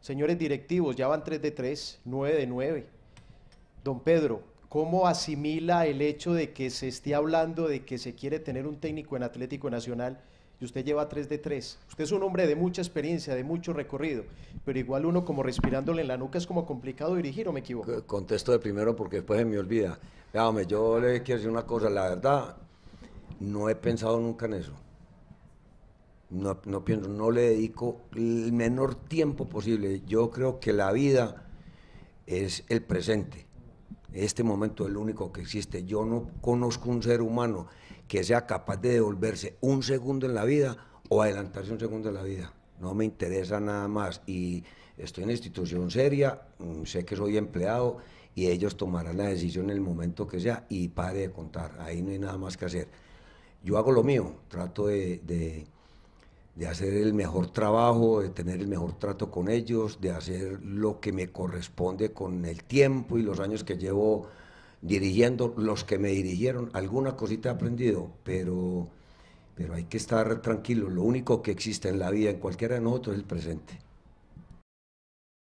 Señores directivos, ya van 3 de 3, 9 de 9. Don Pedro, ¿cómo asimila el hecho de que se esté hablando de que se quiere tener un técnico en Atlético Nacional y usted lleva 3 de 3? Usted es un hombre de mucha experiencia, de mucho recorrido, pero igual uno como respirándole en la nuca es como complicado dirigir o me equivoco. Contesto de primero porque después me olvida. yo le quiero decir una cosa, la verdad, no he pensado nunca en eso no, no pienso, no le dedico el menor tiempo posible. Yo creo que la vida es el presente. Este momento es el único que existe. Yo no conozco un ser humano que sea capaz de devolverse un segundo en la vida o adelantarse un segundo en la vida. No me interesa nada más. Y estoy en institución seria, mm, sé que soy empleado y ellos tomarán la decisión en el momento que sea y pare de contar. Ahí no hay nada más que hacer. Yo hago lo mío, trato de de hacer el mejor trabajo, de tener el mejor trato con ellos, de hacer lo que me corresponde con el tiempo y los años que llevo dirigiendo, los que me dirigieron, alguna cosita he aprendido, pero, pero hay que estar tranquilo, lo único que existe en la vida, en cualquiera de nosotros, es el presente.